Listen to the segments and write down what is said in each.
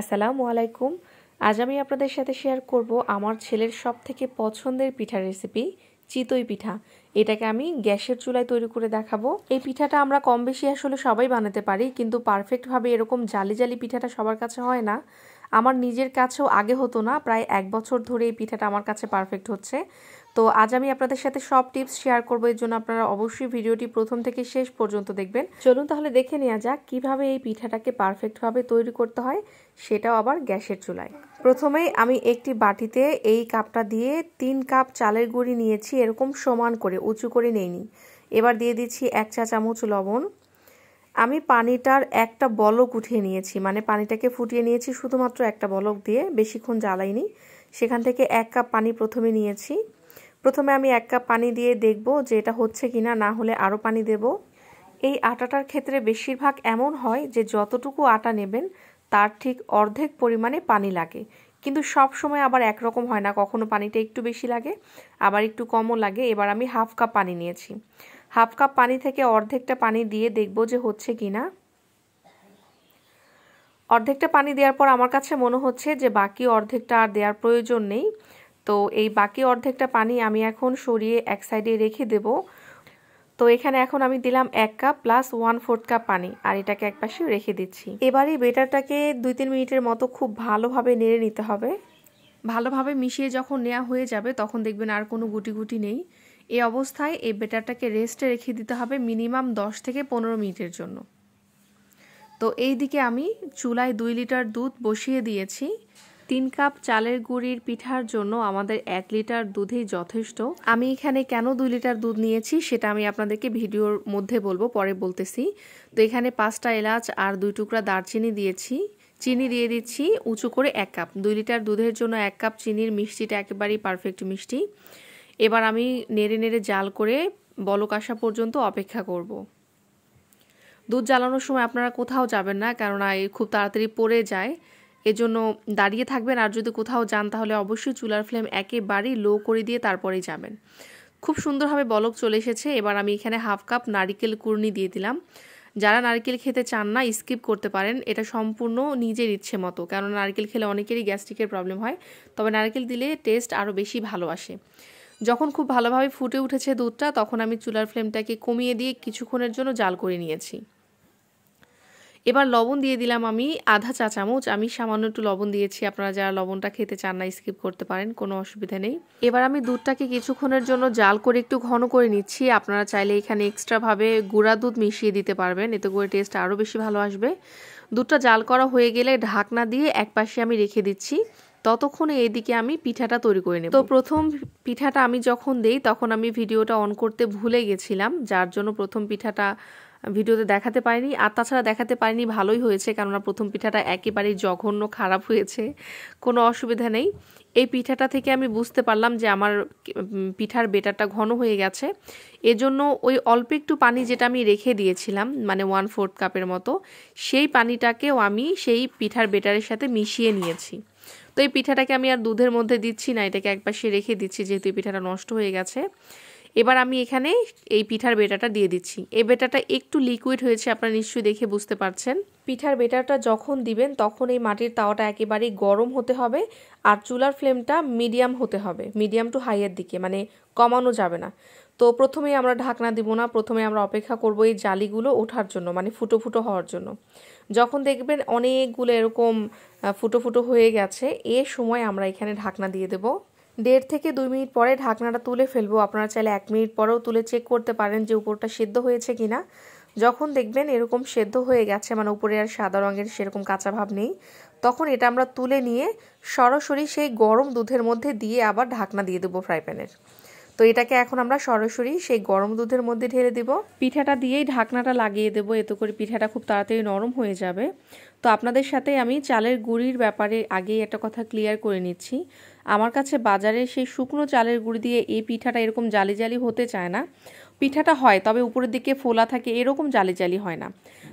আসসালামু আলাইকুম আজ আমি আপনাদের সাথে শেয়ার করব আমার ছেলের সব থেকে পছন্দের পিঠা রেসিপি চিতই পিঠা এটাকে আমি গ্যাসের চুলায় তৈরি করে দেখাবো এই পিঠাটা আমরা কম বেশি আসলে সবাই বানাতে পারি কিন্তু পারফেক্টভাবে এরকম জালি জালি পিঠাটা সবার কাছে হয় না আমার নিজের কাছেও আগে হতো না প্রায় এক বছর ধরে এই পিঠাটা আমার কাছে পারফেক্ট হচ্ছে তো আজ আমি আপনাদের সাথে সব টিপস শেয়ার করবো এর জন্য আপনারা অবশ্যই ভিডিওটি প্রথম থেকে শেষ পর্যন্ত দেখবেন চলুন তাহলে দেখে নেওয়া যাক কিভাবে এই পিঠাটাকে পারফেক্টভাবে তৈরি করতে হয় সেটাও আবার গ্যাসের চুলায় প্রথমেই আমি একটি বাটিতে এই কাপটা দিয়ে তিন কাপ চালের গুঁড়ি নিয়েছি এরকম সমান করে উঁচু করে নেইনি এবার দিয়ে দিচ্ছি এক চা চামচ লবণ আমি পানিটার একটা বলক উঠিয়ে নিয়েছি মানে পানিটাকে ফুটিয়ে নিয়েছি শুধুমাত্র একটা বলক দিয়ে বেশিক্ষণ জ্বালাইনি সেখান থেকে এক কাপ পানি প্রথমে নিয়েছি প্রথমে আমি এক কাপ পানি দিয়ে দেখব যে এটা হচ্ছে কি না না হলে আরও পানি দেব এই আটাটার ক্ষেত্রে বেশিরভাগ এমন হয় যে যতটুকু আটা নেবেন তার ঠিক অর্ধেক পরিমাণে পানি লাগে কিন্তু সব সময় আবার একরকম হয় না কখনো পানিটা একটু বেশি লাগে আবার একটু কমও লাগে এবার আমি হাফ কাপ পানি নিয়েছি হাফ কাপ পানি থেকে অর্ধেকটা পানি দিয়ে দেখব যে হচ্ছে কি না অর্ধেকটা পানি দেওয়ার পর আমার কাছে মনে হচ্ছে যে বাকি অর্ধেকটা আর দেওয়ার প্রয়োজন নেই তো এই বাকি অর্ধেকটা পানি আমি এখন সরিয়ে এক সাইডে রেখে দেব তো এখানে এখন আমি দিলাম এক cup plus one fourth cup পানি আর এটাকে একপাশে রেখে দিচ্ছি এবারে বেটারটাকে দুই তিন মিনিটের মতো খুব ভালোভাবে নেড়ে নিতে হবে ভালোভাবে মিশিয়ে যখন নেওয়া হয়ে যাবে তখন দেখবেন আর কোনো গুটি গুটি নেই এ অবস্থায় এই বেটারটাকে রেস্টে রেখে দিতে হবে মিনিমাম 10 থেকে পনেরো মিনিটের জন্য তো এই দিকে আমি চুলায় দুই লিটার দুধ বসিয়ে দিয়েছি তিন কাপ চালের গুড়ির পিঠার জন্য আমাদের এক লিটার দুধেই যথেষ্ট আমি এখানে কেন দুই লিটার দুধ নিয়েছি সেটা আমি আপনাদেরকে ভিডিওর মধ্যে বলবো পরে বলতেছি তো এখানে পাঁচটা এলাচ আর দুই টুকরা দারচিনি দিয়েছি চিনি দিয়ে দিচ্ছি উঁচু করে এক কাপ দুই লিটার দুধের জন্য এক কাপ চিনির মিষ্টিটা একেবারেই পারফেক্ট মিষ্টি এবার আমি নেড়ে নেড়ে জাল করে বলক আসা পর্যন্ত অপেক্ষা করব। দুধ জ্বালানোর সময় আপনারা কোথাও যাবেন না কেননা এই খুব তাড়াতাড়ি পড়ে যায় এজন্য দাঁড়িয়ে থাকবেন আর যদি কোথাও যান তাহলে অবশ্যই চুলার ফ্লেম একেবারেই লো করে দিয়ে তারপরেই যাবেন খুব সুন্দরভাবে বলক চলে এসেছে এবার আমি এখানে হাফ কাপ নারিকেল কুর্নি দিয়ে দিলাম যারা নারকেল খেতে চান না স্কিপ করতে পারেন এটা সম্পূর্ণ নিজের ইচ্ছে মতো কারণ নারকেল খেলে অনেকেরই গ্যাস্ট্রিকের প্রবলেম হয় তবে নারকেল দিলে টেস্ট আরও বেশি ভালো আসে যখন খুব ভালোভাবে ফুটে উঠেছে দুধটা তখন আমি চুলার ফ্লেমটাকে কমিয়ে দিয়ে কিছুক্ষণের জন্য জাল করে নিয়েছি এবার লবণ দিয়ে দিলাম আমি আধা চা চামচ আমি সামান্য একটু লবণ দিয়েছি আপনারা যারা লবণটা খেতে চান না স্কিপ করতে পারেন কোনো অসুবিধা নেই এবার আমি দুধটাকে কিছুক্ষণের জন্য জাল করে একটু ঘন করে নিচ্ছি আপনারা চাইলে এখানে এক্সট্রাভাবে গুঁড়া দুধ মিশিয়ে দিতে পারবেন এতে করে টেস্ট আরও বেশি ভালো আসবে দুধটা জাল করা হয়ে গেলে ঢাকনা দিয়ে একপাশে আমি রেখে দিচ্ছি ততক্ষণে এদিকে আমি পিঠাটা তৈরি করে নেব তো প্রথম পিঠাটা আমি যখন দেই তখন আমি ভিডিওটা অন করতে ভুলে গেছিলাম যার জন্য প্রথম পিঠাটা ভিডিওতে দেখাতে পারিনি আর তাছাড়া দেখাতে পারিনি ভালোই হয়েছে কেননা প্রথম পিঠাটা একেবারেই জঘন্য খারাপ হয়েছে কোনো অসুবিধা নেই এই পিঠাটা থেকে আমি বুঝতে পারলাম যে আমার পিঠার বেটারটা ঘন হয়ে গেছে এজন্য ওই অল্প একটু পানি যেটা আমি রেখে দিয়েছিলাম মানে ওয়ান ফোর্থ কাপের মতো সেই পানিটাকেও আমি সেই পিঠার বেটারের সাথে মিশিয়ে নিয়েছি তো এই পিঠাটাকে আমি আর দুধের মধ্যে দিচ্ছি না এটাকে একপাশে রেখে দিচ্ছি যেহেতু এই পিঠাটা নষ্ট হয়ে গেছে এবার আমি এখানে এই পিঠার বেটাটা দিয়ে দিচ্ছি এই বেটাটা একটু লিকুইড হয়েছে আপনারা নিশ্চয়ই দেখে বুঝতে পারছেন পিঠার বেটাটা যখন দিবেন তখন এই মাটির তাওয়াটা একেবারেই গরম হতে হবে আর চুলার ফ্লেমটা মিডিয়াম হতে হবে মিডিয়াম টু হাইয়ের দিকে মানে কমানো যাবে না তো প্রথমেই আমরা ঢাকনা দিব না প্রথমে আমরা অপেক্ষা করব এই জালিগুলো ওঠার জন্য মানে ফুটো ফুটো হওয়ার জন্য যখন দেখবেন অনেকগুলো এরকম ফুটো ফুটো হয়ে গেছে এ সময় আমরা এখানে ঢাকনা দিয়ে দেবো দেড় থেকে দুই মিনিট পরে ঢাকনাটা তুলে ফেলবো আপনারা চাইলে এক মিনিট পরেও তুলে চেক করতে পারেন যে উপরটা সেদ্ধ হয়েছে কি না যখন দেখবেন এরকম সেদ্ধ হয়ে গেছে মানে উপরে আর সাদা রঙের সেরকম কাঁচা ভাব নেই তখন এটা আমরা তুলে নিয়ে সরাসরি সেই গরম দুধের মধ্যে দিয়ে আবার ঢাকনা দিয়ে দেবো ফ্রাই প্যানের তো এটাকে এখন আমরা সরাসরি সেই গরম দুধের মধ্যে ঢেলে দেব পিঠাটা দিয়েই ঢাকনাটা লাগিয়ে দেব এতে করে পিঠাটা খুব তাড়াতাড়ি নরম হয়ে যাবে তো আপনাদের সাথে আমি চালের গুঁড়ির ব্যাপারে আগেই একটা কথা ক্লিয়ার করে নিচ্ছি আমার কাছে বাজারে সেই শুকনো চালের গুঁড়ি দিয়ে এই পিঠাটা এরকম জালি জালি হতে চায় না পিঠাটা হয় তবে উপরের দিকে ফোলা থাকে এরকম জালি জালি হয় না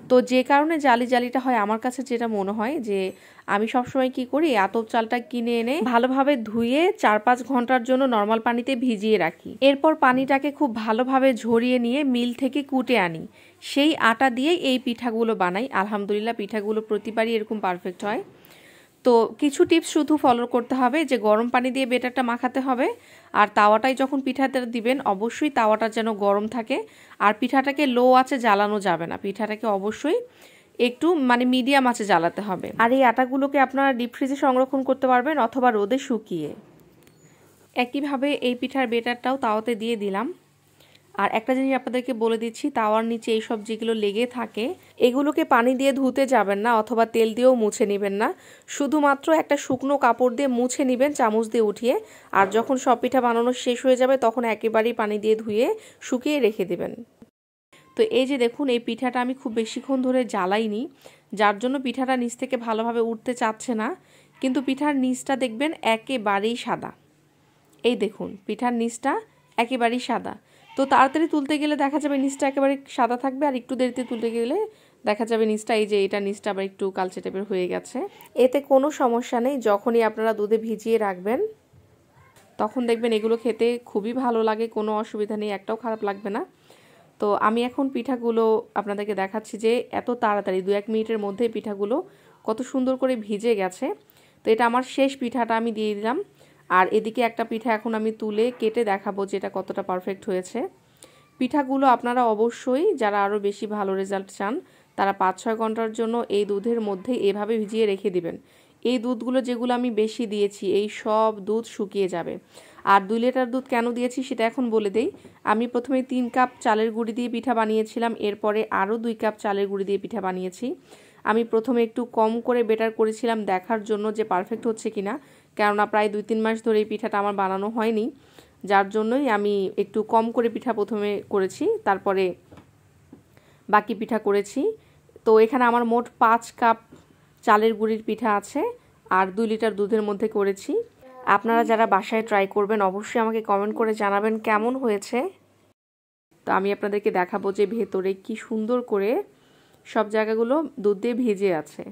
তো যে কারণে জালি জালিটা হয় আমার কাছে যেটা মনে হয় যে আমি সবসময় কি করি আতপ চালটা কিনে এনে ভালোভাবে ধুয়ে চার পাঁচ ঘন্টার জন্য নর্মাল পানিতে ভিজিয়ে রাখি এরপর পানিটাকে খুব ভালোভাবে ঝরিয়ে নিয়ে মিল থেকে কুটে আনি সেই আটা দিয়ে এই পিঠাগুলো বানাই আলহামদুলিল্লাহ পিঠাগুলো প্রতিবারই এরকম পারফেক্ট হয় তো কিছু টিপস শুধু ফলো করতে হবে যে গরম পানি দিয়ে বেটারটা মাখাতে হবে আর তাওয়াটাই যখন পিঠাতে দিবেন অবশ্যই তাওয়াটা যেন গরম থাকে আর পিঠাটাকে লো আছে জ্বালানো যাবে না পিঠাটাকে অবশ্যই একটু মানে মিডিয়াম আছে জ্বালাতে হবে আর এই আটাগুলোকে আপনারা ডিপ ফ্রিজে সংরক্ষণ করতে পারবেন অথবা রোদে শুকিয়ে একইভাবে এই পিঠার বেটারটাও তাওতে দিয়ে দিলাম আর একটা জিনিস আপনাদেরকে বলে দিচ্ছি তাওয়ার নিচে এই সব যেগুলো লেগে থাকে এগুলোকে পানি দিয়ে ধুতে যাবেন না অথবা তেল দিয়েও মুছে নেবেন না শুধুমাত্র একটা শুকনো কাপড় দিয়ে মুছে নেবেন চামচ দিয়ে উঠিয়ে আর যখন সব পিঠা বানানো শেষ হয়ে যাবে তখন একেবারেই পানি দিয়ে ধুয়ে শুকিয়ে রেখে দেবেন তো এই যে দেখুন এই পিঠাটা আমি খুব বেশিক্ষণ ধরে জ্বালাইনি যার জন্য পিঠাটা নিচ থেকে ভালোভাবে উঠতে চাচ্ছে না কিন্তু পিঠার নিচটা দেখবেন একেবারেই সাদা এই দেখুন পিঠার নিচটা একেবারেই সাদা তো তাড়াতাড়ি তুলতে গেলে দেখা যাবে নিচটা একেবারে সাদা থাকবে আর একটু দেরিতে তুলতে গেলে দেখা যাবে নিচটা এই যে এটা নিচটা আবার একটু কালচে টাইপের হয়ে গেছে এতে কোনো সমস্যা নেই যখনই আপনারা দুধে ভিজিয়ে রাখবেন তখন দেখবেন এগুলো খেতে খুবই ভালো লাগে কোনো অসুবিধা নেই একটাও খারাপ লাগবে না তো আমি এখন পিঠাগুলো আপনাদেরকে দেখাচ্ছি যে এত তাড়াতাড়ি দু এক মিনিটের মধ্যে পিঠাগুলো কত সুন্দর করে ভিজে গেছে তো এটা আমার শেষ পিঠাটা আমি দিয়ে দিলাম আর এদিকে একটা পিঠা এখন আমি তুলে কেটে দেখাবো যে এটা কতটা পারফেক্ট হয়েছে পিঠাগুলো আপনারা অবশ্যই যারা আরও বেশি ভালো রেজাল্ট চান তারা পাঁচ ছয় ঘন্টার জন্য এই দুধের মধ্যে এভাবে ভিজিয়ে রেখে দিবেন এই দুধগুলো যেগুলো আমি বেশি দিয়েছি এই সব দুধ শুকিয়ে যাবে আর দুই লিটার দুধ কেন দিয়েছি সেটা এখন বলে দেই আমি প্রথমে তিন কাপ চালের গুঁড়ি দিয়ে পিঠা বানিয়েছিলাম এরপরে আরও দুই কাপ চালের গুঁড়ি দিয়ে পিঠা বানিয়েছি আমি প্রথমে একটু কম করে বেটার করেছিলাম দেখার জন্য যে পারফেক্ট হচ্ছে কিনা কেননা প্রায় দুই তিন মাস ধরে এই পিঠাটা আমার বানানো হয়নি যার জন্যই আমি একটু কম করে পিঠা প্রথমে করেছি তারপরে বাকি পিঠা করেছি তো এখানে আমার মোট পাঁচ কাপ চালের গুড়ির পিঠা আছে আর দুই লিটার দুধের মধ্যে করেছি আপনারা যারা বাসায় ট্রাই করবেন অবশ্যই আমাকে কমেন্ট করে জানাবেন কেমন হয়েছে তো আমি আপনাদেরকে দেখাবো যে ভেতরে কি সুন্দর করে সব জায়গাগুলো দুধ দিয়ে ভেজে আছে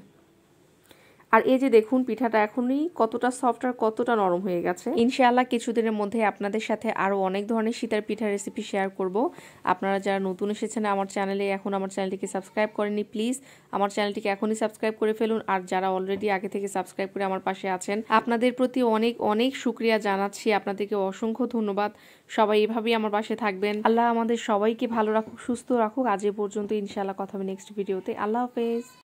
আর এই যে দেখুন পিঠাটা এখনই কতটা সফট আর কতটা নরম হয়ে গেছে ইনশাআল্লাহ কিছুদিনের মধ্যে আপনাদের সাথে আরও অনেক ধরনের শীতের পিঠা রেসিপি শেয়ার করব আপনারা যারা নতুন এসেছেন আমার চ্যানেলে এখন আমার চ্যানেলটিকে সাবস্ক্রাইব করেননি প্লিজ আমার চ্যানেলটিকে এখনই সাবস্ক্রাইব করে ফেলুন আর যারা অলরেডি আগে থেকে সাবস্ক্রাইব করে আমার পাশে আছেন আপনাদের প্রতি অনেক অনেক শুক্রিয়া জানাচ্ছি আপনাদেরকে অসংখ্য ধন্যবাদ সবাই এভাবেই আমার পাশে থাকবেন আল্লাহ আমাদের সবাইকে ভালো রাখুক সুস্থ রাখুক আজ এ পর্যন্ত ইনশাআল্লাহ কথা হবে নেক্সট ভিডিওতে আল্লাহ হাফেজ